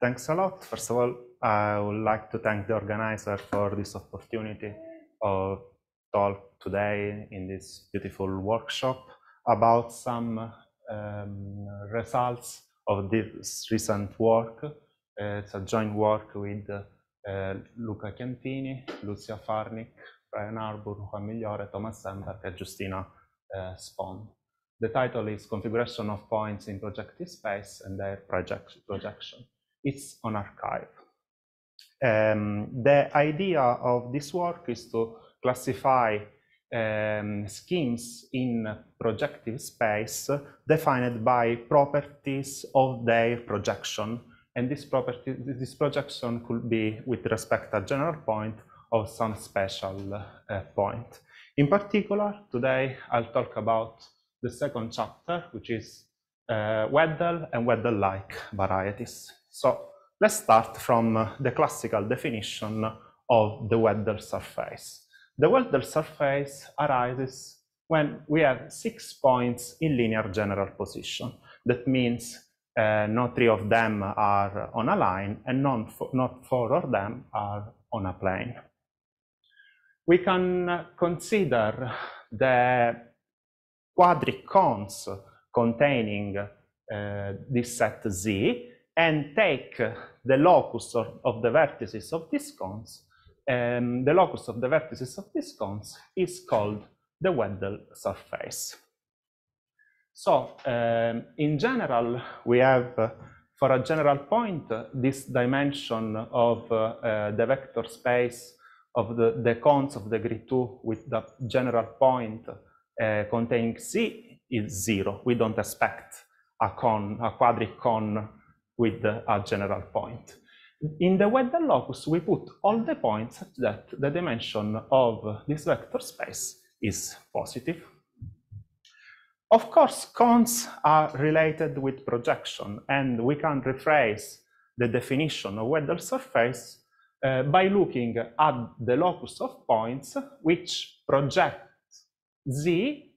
Thanks a lot. First of all, I would like to thank the organizer for this opportunity of talk today in this beautiful workshop about some um, results of this recent work. Uh, it's a joint work with uh, Luca Chiantini, Lucia Farnic, Brian Arbor, Juan Migliore, Thomas Sandberg, and Justina uh, Spon. The title is Configuration of Points in Projective Space and Their project Projection it's on archive. Um, the idea of this work is to classify um, schemes in projective space defined by properties of their projection. And this property, this projection could be with respect to a general point or some special uh, point. In particular, today I'll talk about the second chapter, which is uh, Weddell and Weddell-like varieties. So let's start from uh, the classical definition of the weather surface. The weather surface arises when we have six points in linear general position. That means uh, no three of them are on a line and non not four of them are on a plane. We can consider the quadric cones containing uh, this set Z and take the locus of, of the vertices of these cones, and um, the locus of the vertices of these cones is called the Wendel surface. So, um, in general, we have, uh, for a general point, uh, this dimension of uh, uh the vector space of the, the cones of degree 2 with the general point uh, containing C is zero. We don't expect a cone, a quadric cone with a general point. In the weather locus, we put all the points that the dimension of this vector space is positive. Of course, cones are related with projection, and we can rephrase the definition of weather surface uh, by looking at the locus of points which project z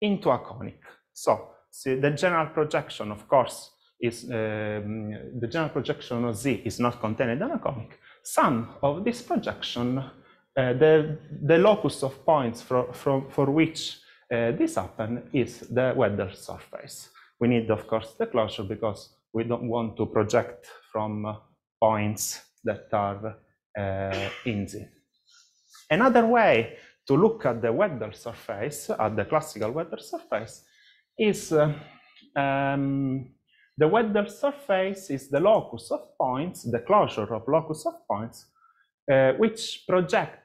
into a conic. So, so the general projection, of course, is um, the general projection of Z is not contained in a comic, sum of this projection, uh, the, the locus of points for, from, for which uh, this happen is the weather surface. We need, of course, the closure because we don't want to project from uh, points that are uh, in Z. Another way to look at the weather surface, at the classical weather surface, is uh, um, the weather surface is the locus of points, the closure of locus of points, uh, which project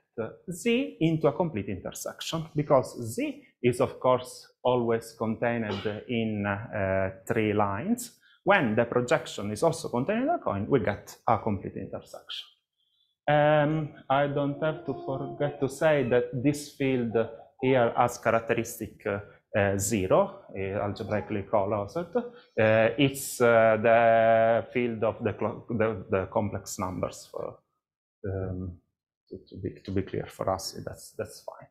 Z into a complete intersection, because Z is of course always contained in uh, three lines. When the projection is also contained in a coin, we get a complete intersection. Um, I don't have to forget to say that this field here has characteristic uh, uh, zero, algebraically closed. Uh, it's uh, the field of the, the, the complex numbers for, um, to, to, be, to be clear for us, that's, that's fine.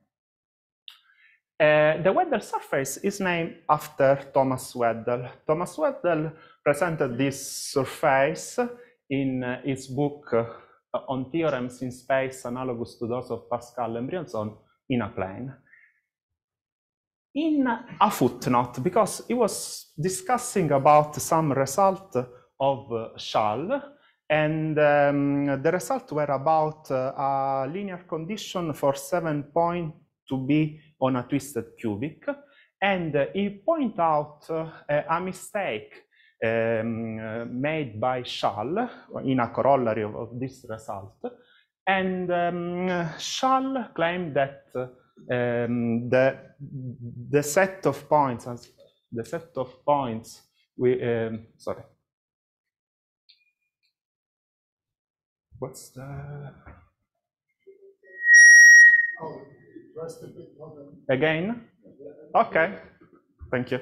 Uh, the Weddell surface is named after Thomas Weddell. Thomas Weddell presented this surface in uh, his book uh, on theorems in space analogous to those of Pascal and Briançon in a plane in a footnote because he was discussing about some result of uh, Schall and um, the result were about uh, a linear condition for seven point to be on a twisted cubic and uh, he point out uh, a mistake um, made by Schall in a corollary of, of this result and um, Schall claimed that uh, um, the the set of points as the set of points we um, sorry what's the oh, again okay thank you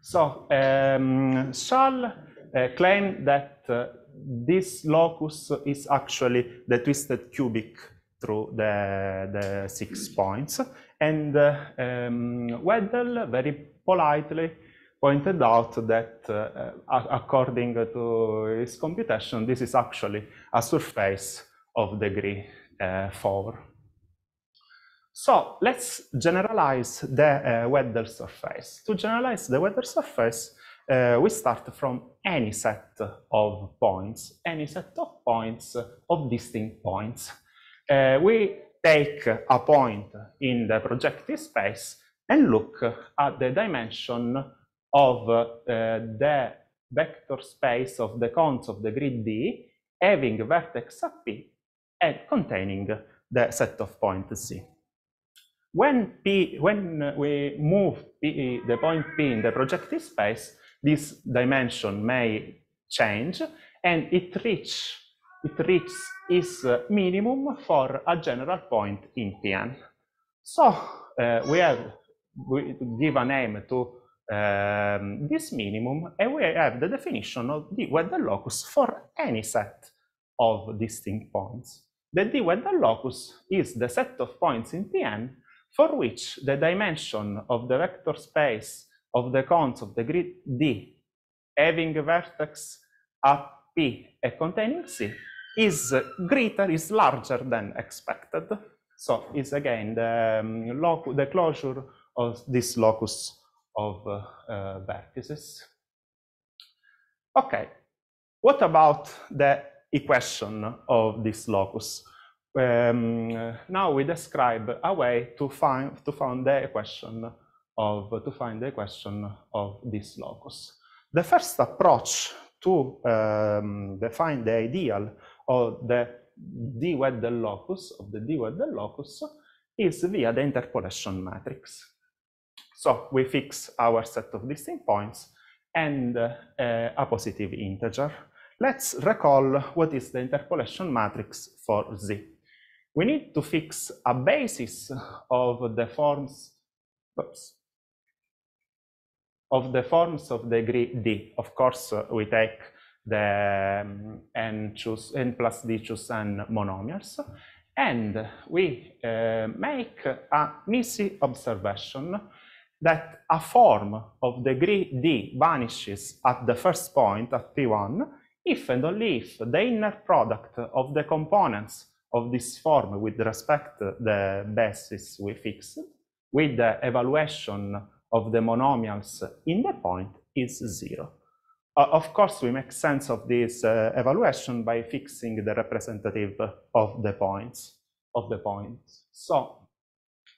so um, shall uh, claim that uh, this locus is actually the twisted cubic through the, the six points. And uh, um, Weddell very politely pointed out that uh, according to his computation, this is actually a surface of degree uh, 4. So let's generalize the uh, surface. To generalize the weather surface, uh, we start from any set of points, any set of points of distinct points uh, we take a point in the projective space and look at the dimension of uh, the vector space of the cones of the grid D having vertex P and containing the set of points C. When, P, when we move P, the point P in the projective space, this dimension may change and it reaches it reaches its uh, minimum for a general point in Pn. So uh, we have we give a name to um, this minimum, and we have the definition of the weather locus for any set of distinct points. The d locus is the set of points in Pn for which the dimension of the vector space of the cones of the grid D having a vertex at P and containing C is greater, is larger than expected. So it's again the, um, the closure of this locus of uh, uh, vertices. Okay, what about the equation of this locus? Um, now we describe a way to find to find the equation of to find the equation of this locus. The first approach to um, define the ideal or the d weddell locus of the d weddell locus is via the interpolation matrix. So we fix our set of distinct points and uh, a positive integer. Let's recall what is the interpolation matrix for z. We need to fix a basis of the forms oops, of the forms of degree d. Of course, uh, we take the um, n, choose, n plus d choose n monomials. And we uh, make a messy observation that a form of degree d vanishes at the first point at p1 if and only if the inner product of the components of this form with respect to the basis we fixed with the evaluation of the monomials in the point is zero. Uh, of course, we make sense of this uh, evaluation by fixing the representative of the points, of the points. So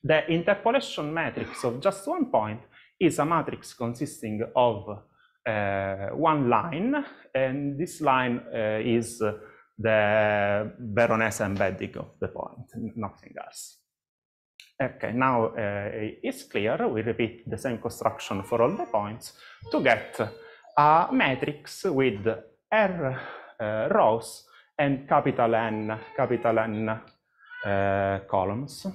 the interpolation matrix of just one point is a matrix consisting of uh, one line, and this line uh, is the Veronese embedding of the point, nothing else. Okay, now uh, it's clear. We repeat the same construction for all the points to get a matrix with R uh, rows and capital N, capital N uh, columns.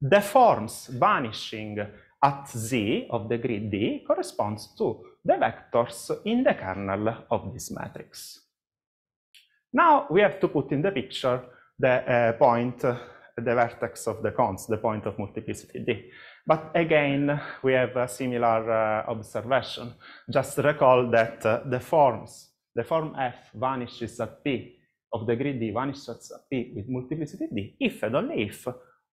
The forms vanishing at Z of the grid D corresponds to the vectors in the kernel of this matrix. Now we have to put in the picture the uh, point, the vertex of the cons, the point of multiplicity D. But again, we have a similar uh, observation. Just recall that uh, the forms, the form F vanishes at P of degree D vanishes at P with multiplicity D if and only if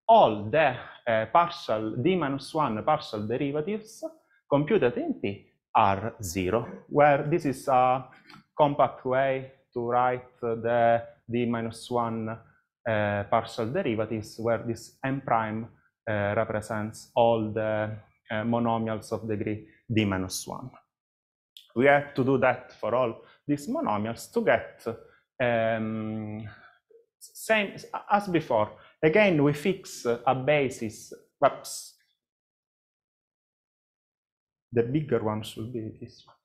all the uh, partial D minus one partial derivatives computed in P are zero, where this is a compact way to write the D minus one uh, partial derivatives where this M prime uh, represents all the uh, monomials of degree d minus 1. We have to do that for all these monomials to get um, same as before. Again, we fix a basis. The bigger one should be this one.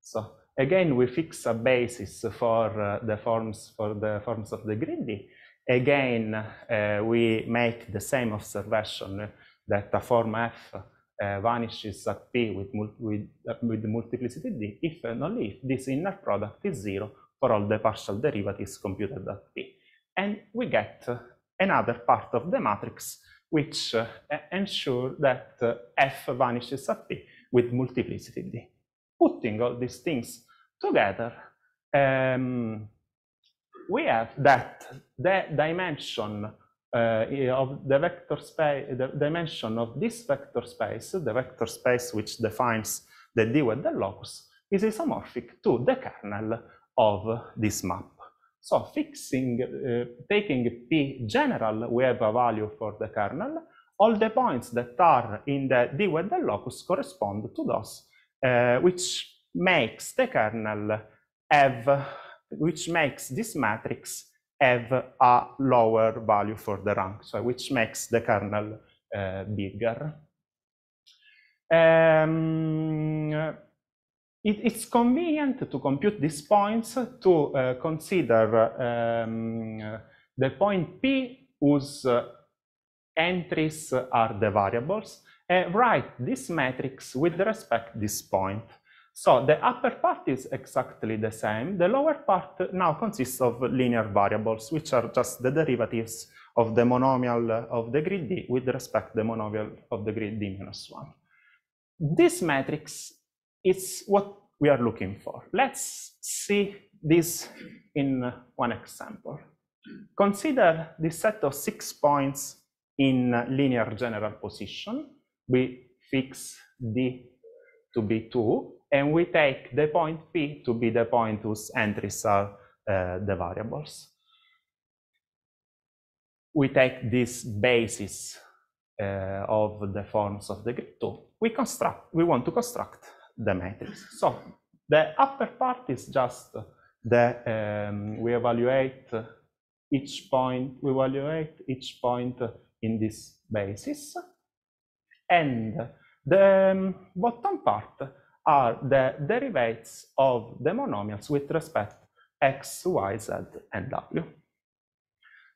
So again, we fix a basis for uh, the forms for the forms of the greedy, Again, uh, we make the same observation that the form F uh, vanishes at P with, mul with, uh, with multiplicity D if and only if this inner product is zero for all the partial derivatives computed at P. And we get another part of the matrix which uh, ensure that uh, F vanishes at P with multiplicity D. Putting all these things together, um, we have that the dimension uh, of the vector space, the dimension of this vector space, the vector space which defines the D with the locus, is isomorphic to the kernel of this map. So fixing, uh, taking P general, we have a value for the kernel. All the points that are in the D with the locus correspond to those, uh, which makes the kernel have which makes this matrix have a lower value for the rank, so which makes the kernel uh, bigger. Um, it, it's convenient to compute these points to uh, consider um, the point P whose uh, entries are the variables and write this matrix with respect this point. So the upper part is exactly the same. The lower part now consists of linear variables, which are just the derivatives of the monomial of the grid D with respect to the monomial of the grid D minus 1. This matrix is what we are looking for. Let's see this in one example. Consider this set of six points in linear general position. We fix D to be 2 and we take the point P to be the point whose entries are uh, the variables. We take this basis uh, of the forms of the grid 2. We construct, we want to construct the matrix. So the upper part is just the, um, we evaluate each point, we evaluate each point in this basis. And the um, bottom part are the derivatives of the monomials with respect x, y, z, and w.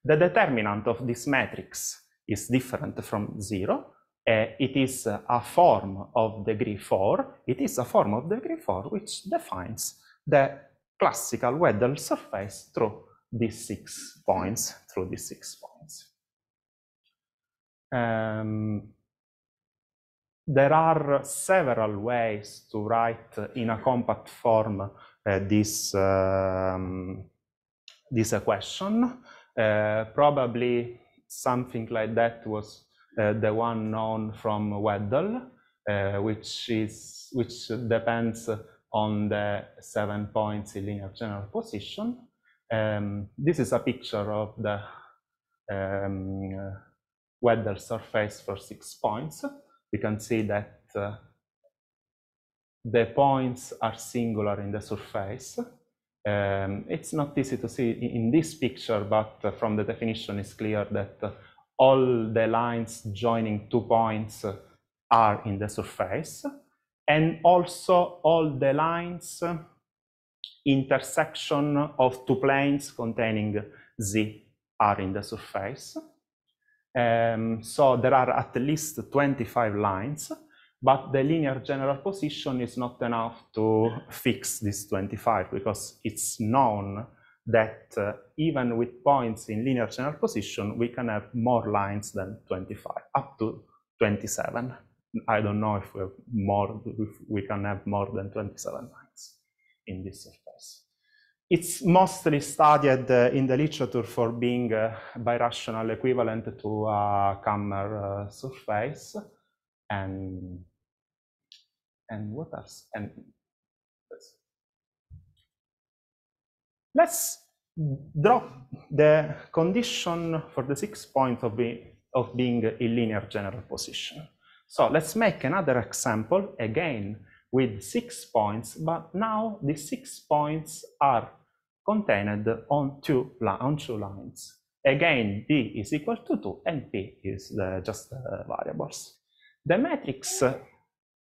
The determinant of this matrix is different from zero. Uh, it is a form of degree 4. It is a form of degree 4 which defines the classical Weddell surface through these six points, through these six points. Um, there are several ways to write in a compact form uh, this, um, this equation. Uh, probably something like that was uh, the one known from Weddell, which, is, which depends on the seven points in linear general position. Um, this is a picture of the um, weather surface for six points we can see that uh, the points are singular in the surface. Um, it's not easy to see in this picture, but uh, from the definition it's clear that uh, all the lines joining two points uh, are in the surface. And also all the lines intersection of two planes containing Z are in the surface. Um, so there are at least 25 lines, but the linear general position is not enough to fix these 25 because it's known that uh, even with points in linear general position, we can have more lines than 25, up to 27. I don't know if we have more, if we can have more than 27 lines in this circuit. It's mostly studied uh, in the literature for being uh, birational equivalent to a Kummer uh, surface and and what else? And let's drop the condition for the six point of, be, of being a linear general position. So let's make another example again with six points, but now the six points are contained on two, on two lines. Again, d is equal to 2 and p is the, uh, just the uh, variables. The matrix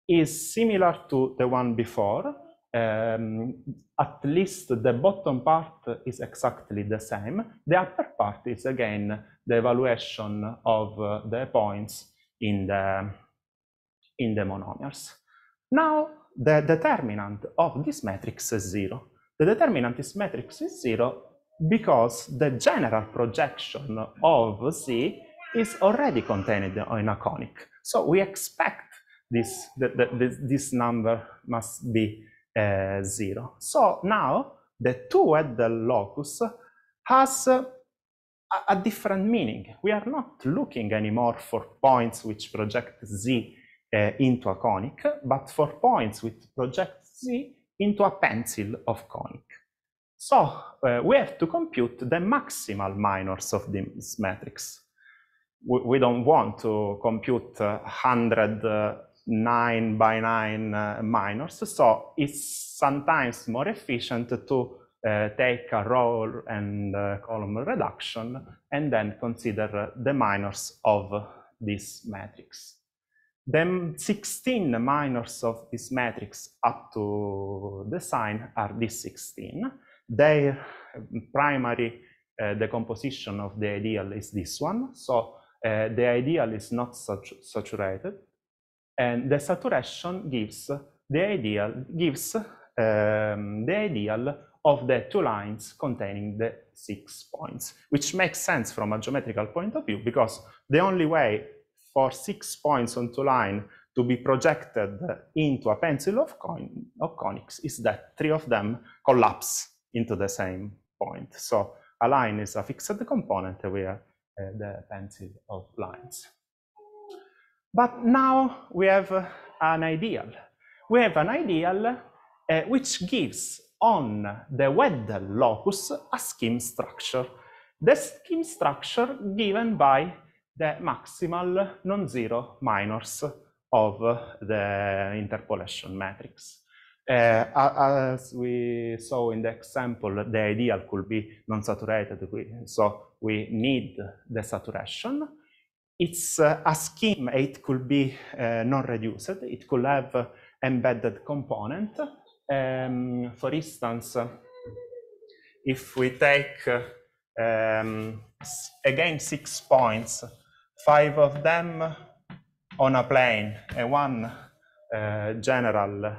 is similar to the one before. Um, at least the bottom part is exactly the same. The upper part is again the evaluation of uh, the points in the, in the monomials. Now, the determinant of this matrix is zero. The determinant of this matrix is zero because the general projection of Z is already contained in a conic. So we expect this, that, that this number must be uh, zero. So now the 2 at the locus has uh, a different meaning. We are not looking anymore for points which project Z Eh, into a conic, but for points with project Z into a pencil of conic. So uh, we have to compute the maximal minors of this matrix. We, we don't want to compute uh, 100 uh, eh, 9 by 9 minors, so it's sometimes more efficient to take a row and column reduction and then consider the minors of this matrix. Then 16 minors of this matrix up to the sign are these 16. Their um, primary uh, decomposition of the ideal is this one. So uh, the ideal is not saturated. And the saturation gives the ideal, gives um, the ideal of the two lines containing the six points, which makes sense from a geometrical point of view because the only way for six points on two line to be projected into a pencil of, con of conics is that three of them collapse into the same point. So a line is a fixed component where uh, the pencil of lines. But now we have uh, an ideal. We have an ideal uh, which gives on the Weddell locus a scheme structure. The scheme structure given by the maximal non-zero minors of the interpolation matrix. Uh, as we saw in the example, the ideal could be non-saturated, so we need the saturation. It's uh, a scheme, it could be uh, non-reduced, it could have embedded component. Um, for instance, if we take um, again six points five of them on a plane and one uh, general uh,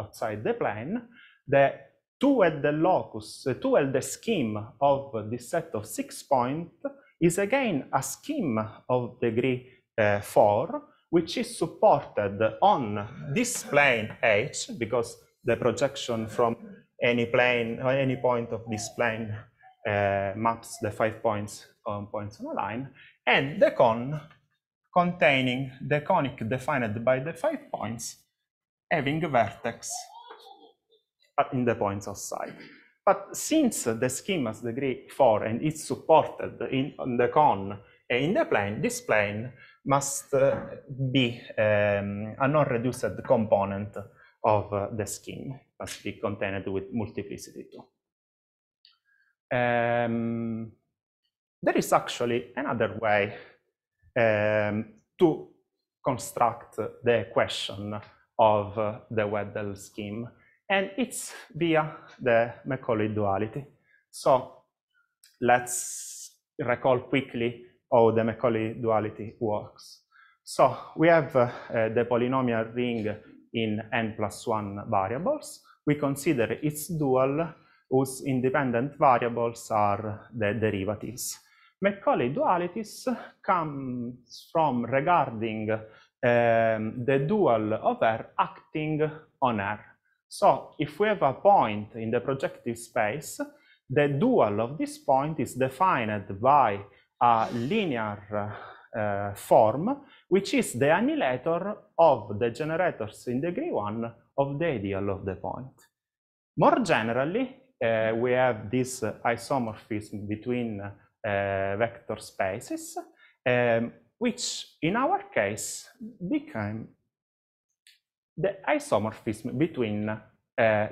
outside the plane, the two at the locus, the two at the scheme of this set of six points is again a scheme of degree uh, four, which is supported on this plane H, because the projection from any plane, or any point of this plane uh, maps the five points on points on a line, and the cone containing the conic defined by the five points having a vertex in the points of But since the scheme has degree 4 and it's supported in the cone in the plane, this plane must uh, be um, a non-reduced component of uh, the scheme, must be contained with multiplicity 2. Um, there is actually another way um, to construct the question of uh, the Weddell scheme, and it's via the Macaulay duality. So let's recall quickly how the Macaulay duality works. So we have uh, uh, the polynomial ring in n plus 1 variables. We consider its dual whose independent variables are the derivatives. Macaulay dualities comes from regarding um, the dual of R acting on R. So if we have a point in the projective space, the dual of this point is defined by a linear uh, form, which is the annihilator of the generators in degree one of the ideal of the point. More generally, uh, we have this uh, isomorphism between uh, vector spaces, um, which in our case became the isomorphism between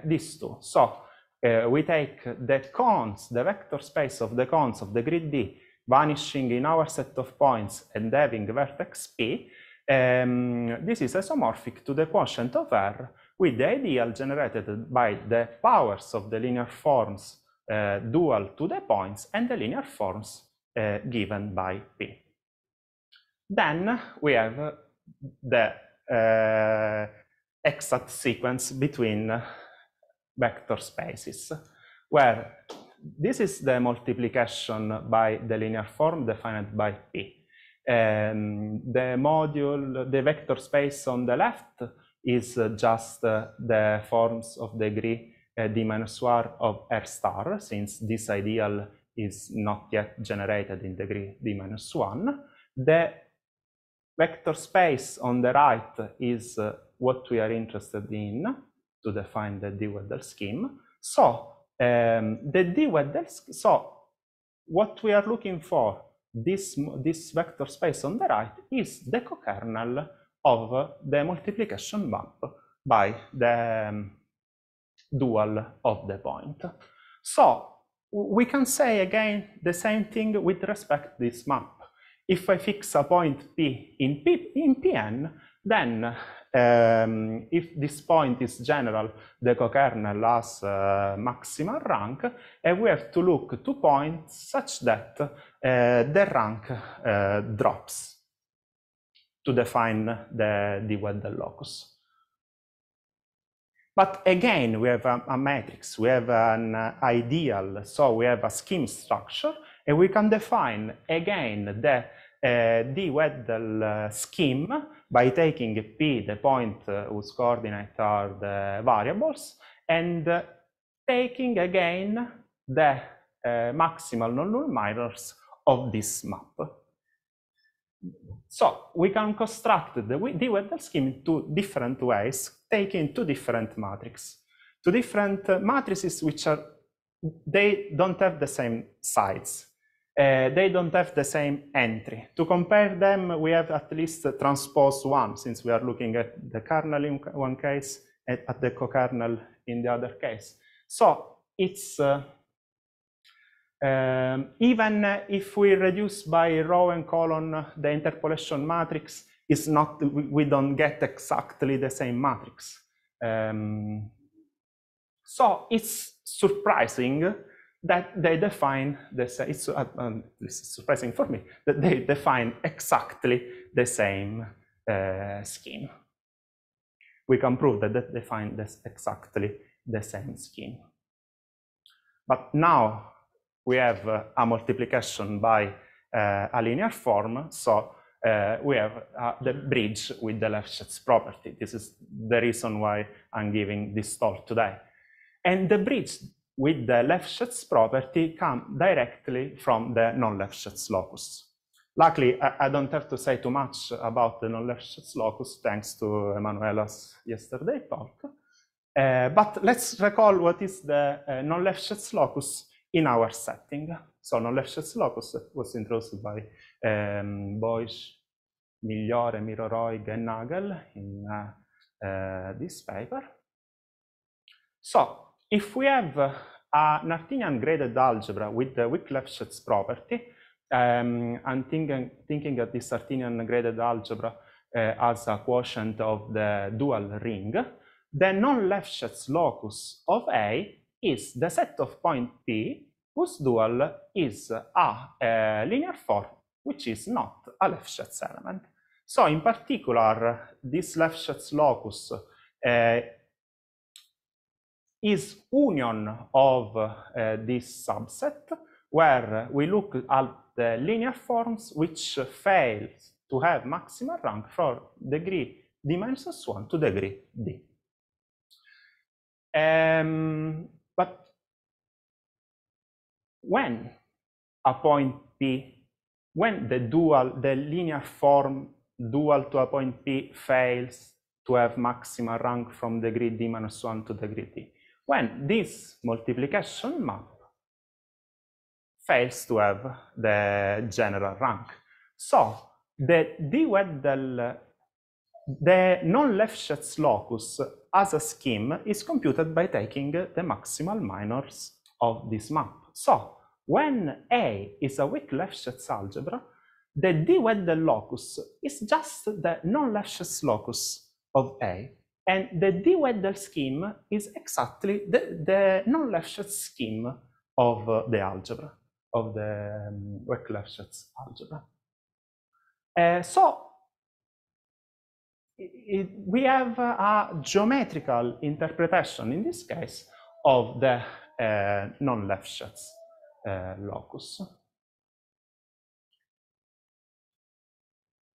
these two. So we take the cones, the vector space of the cones of the grid D, vanishing in our set of points and having vertex P, um, this is isomorphic to the quotient of R with the ideal generated by the powers of the linear forms uh, dual to the points and the linear forms uh, given by P. Then we have the uh, exact sequence between vector spaces, where this is the multiplication by the linear form defined by P. Um, the module, the vector space on the left is uh, just uh, the forms of degree uh, d minus 1 of R star, since this ideal is not yet generated in degree d minus 1. The vector space on the right is what we are interested in to define the D-Weddell scheme. So um, the D-Weddell, so what we are looking for, this, this vector space on the right is the cokernel of the multiplication map by the um, dual of the point. So we can say again the same thing with respect to this map. If I fix a point P in, P, in Pn, then um, if this point is general, the co-kernel has uh, maximal rank, and we have to look two points such that uh, the rank uh, drops to define the, the locus. But again, we have a, a matrix, we have an uh, ideal, so we have a scheme structure, and we can define again the uh, Weddell uh, scheme by taking P, the point uh, whose coordinates are the variables, and taking again the maximal non-null minors of this map. So we can construct the weather scheme in two different ways, taking two different matrices, two different uh, matrices which are they don't have the same sides. Uh, they don't have the same entry. To compare them, we have at least transpose one, since we are looking at the kernel in one case and at the co-kernel in the other case. So it's uh, um, even if we reduce by row and column the interpolation matrix, is not we don't get exactly the same matrix. Um, so it's surprising that they define the same. It's, uh, um, it's surprising for me that they define exactly the same uh, scheme. We can prove that they define this exactly the same scheme. But now we have uh, a multiplication by uh, a linear form, so uh, we have the bridge with the Lefschetz property. This is the reason why I'm giving this talk today. And the bridge with the Lefschetz property come directly from the non-Lefschetz locus. Luckily, I, I, don't have to say too much about the non-Lefschetz locus thanks to Emanuela's yesterday talk. Uh, but let's recall what is the uh, non-Lefschetz locus in our setting. So knowledge locus was introduced by um, Boyce, Migliore, Miroroig, and Nagel in uh, uh, this paper. So if we have uh, a Artinian graded algebra with the weak Lefschetz property, um, I'm thinking, thinking that this Artinian graded algebra uh, eh, as a quotient of the dual ring, the non-Lefschetz locus of A is the set of point P whose dual is a, a eh, linear form which is not a Lefschetz element. So in particular, this Lefschetz locus uh, is union of uh, this subset where we look at the linear forms which fail to have maximal rank for degree d minus 1 to degree d. Um, but when a point P, when the dual, the linear form dual to a point P fails to have maximal rank from degree D minus 1 to degree D, when this multiplication map fails to have the general rank. So the D-Weddell, the non-Lefschetz locus as a scheme is computed by taking the maximal minors of this map. So when A is a weak Lefschetz algebra, the d Wendel locus is just the non-Lefschetz locus of A, and the d Wendel scheme is exactly the, the non-Lefschetz scheme of uh, the algebra, of the um, weak Lefschetz algebra. Uh, so it, we have a geometrical interpretation, in this case, of the uh, non-Lefschetz uh, locus.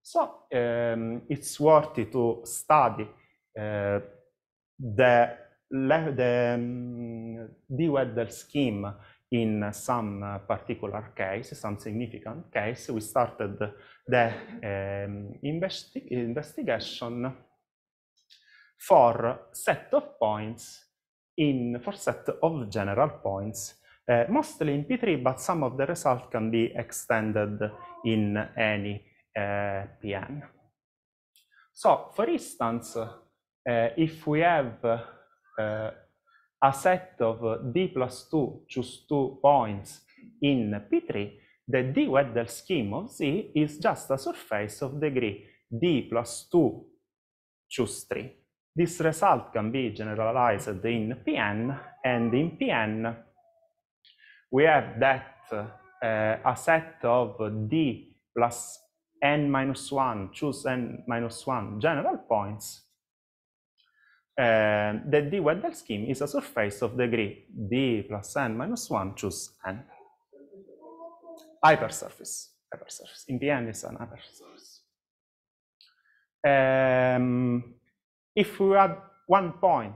So um, it's worthy to study uh, the the um, D-Weddell scheme in some particular case, some significant case, we started the um, investi investigation for set of points in for set of general points, uh, mostly in P3, but some of the result can be extended in any uh, eh, PN. So, for instance, uh, if we have a set of D plus 2 choose 2 points in P3, the D Weddell scheme of Z is just a surface of degree D plus 2 choose 3. This result can be generalized in Pn, and in Pn we have that uh, a set of D plus n minus 1, choose n minus 1 general points uh, that the Weddell scheme is a surface of degree d plus n minus 1, choose n. Hypersurface. Hypersurface. In end, is an hypersurface. Um, if we add one point,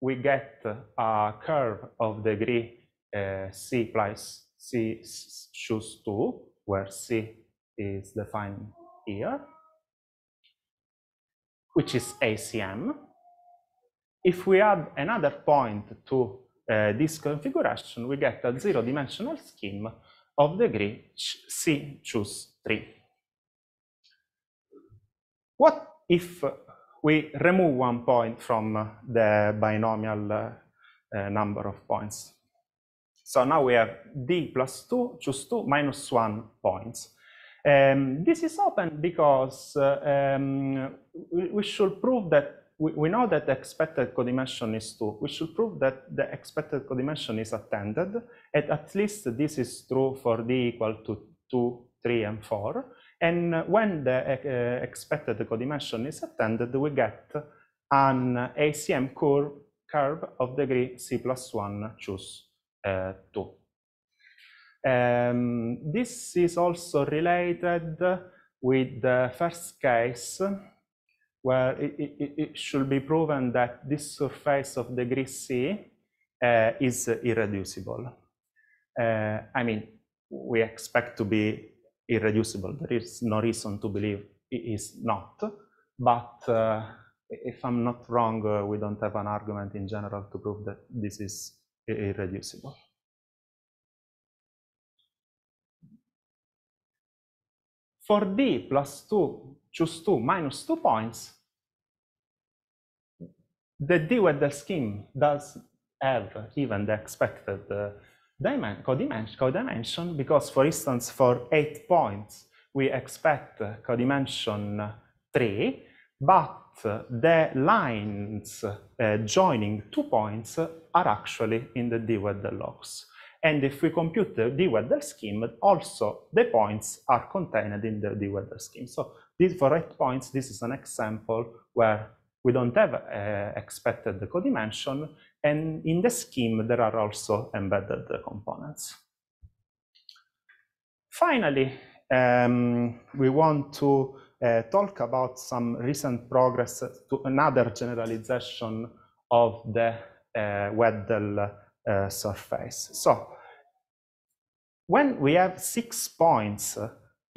we get a curve of degree uh, c plus c choose 2, where c is defined here, which is ACM. If we add another point to uh, this configuration, we get a zero-dimensional scheme of degree C choose 3. What if we remove one point from the binomial uh, number of points? So now we have d plus 2 choose 2 minus 1 points. Um, this is open because uh, um, we should prove that we, we know that the expected codimension is 2. We should prove that the expected codimension is attended, and at least this is true for d equal to 2, 3, and 4. And when the uh, uh expected codimension is attended, we get an ACM curve, curve of degree C plus 1 choose uh, 2. Um, this is also related with the first case where it, it, it should be proven that this surface of degree C uh, is irreducible. Uh, I mean, we expect to be irreducible. There is no reason to believe it is not. But uh, if I'm not wrong, uh, we don't have an argument in general to prove that this is irreducible. For D plus 2 choose two minus two points, the D scheme does have even the expected uh, codimension, codimension because, for instance, for eight points, we expect uh, codimension three, but uh, the lines uh, joining two points are actually in the D with And if we compute the D-Weddell scheme, also the points are contained in the D-Weddell scheme. So these for red points, this is an example where we don't have uh, expected codimension, and in the scheme there are also embedded components. Finally, um, we want to uh, talk about some recent progress to another generalization of the uh, Weddell uh, surface. So, when we have six points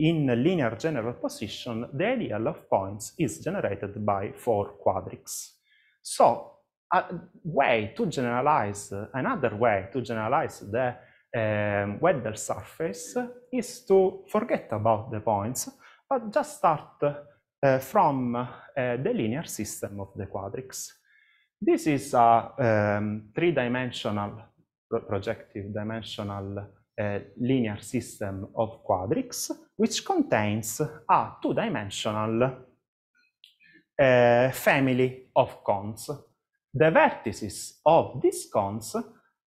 in linear general position, the ideal of points is generated by four quadrics. So a way to generalize, another way to generalize the um, ehm, weather surface is to forget about the points, but just start uh, from uh, the linear system of the quadrics. This is a um, three-dimensional, projective dimensional Eh, linear system of quadrics, which contains a two-dimensional eh, family of cones. The vertices of these cones um,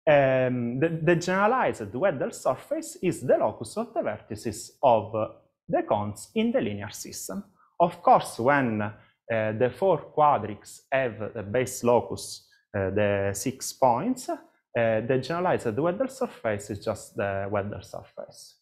ehm, the, the, generalized Weddell surface is the locus of the vertices of the cones in the linear system. Of course, when uh, the four quadrics have the base locus, uh, the six points, uh, the generalized weather surface is just the weather surface.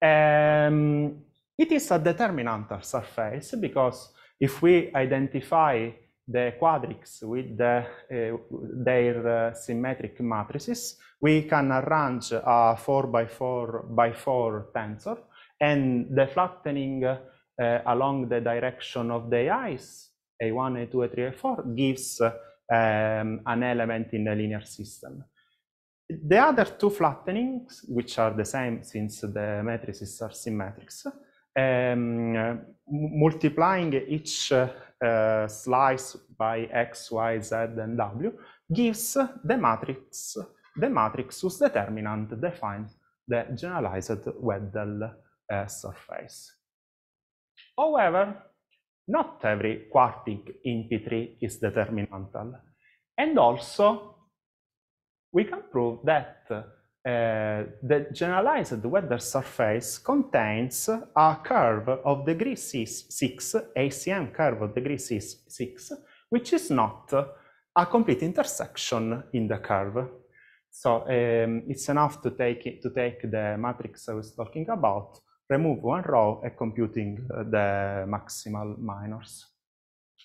Um, it is a determinant of surface because if we identify the quadrics with the, uh, their uh, symmetric matrices, we can arrange a 4 by 4 by 4 tensor and the flattening along the direction of the eyes, A1, A2, A3, A4 gives um, an element in the linear system. The other two flattenings, which are the same since the matrices are symmetrics, um, multiplying each uh, slice by x, y, z, and w, gives the matrix, the matrix whose determinant defines the generalized Weddell uh, surface. However, not every quartic in P three is determinantal. And also, we can prove that uh, the generalized weather surface contains a curve of degree 6, ACM curve of degree 6, which is not a complete intersection in the curve. So um, it's enough to take, it, to take the matrix I was talking about remove one row and computing uh, the maximal minors.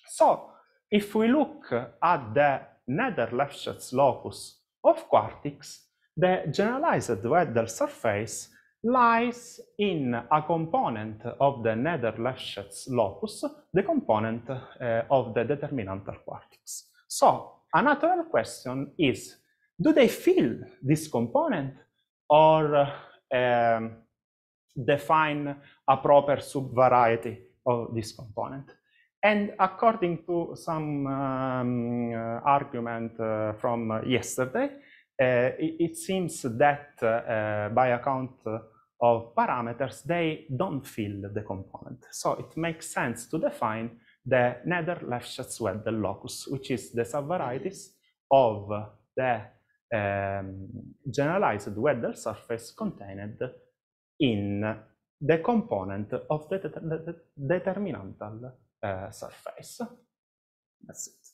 So if we look at the nether Lefschetz locus of quartics, the generalized Weddell surface lies in a component of the nether Lefschetz locus, the component uh, of the determinant of quartics. So a natural question is, do they fill this component or uh, um, define a proper subvariety of this component. And according to some um, uh, argument uh, from yesterday, uh, it, it, seems that uh, uh, by account of parameters, they don't fill the component. So it makes sense to define the nether Lefschetz-Weddell locus, which is the subvarieties of the um, generalized Weddell surface contained in the component of the, the, the determinantal uh, surface. That's it.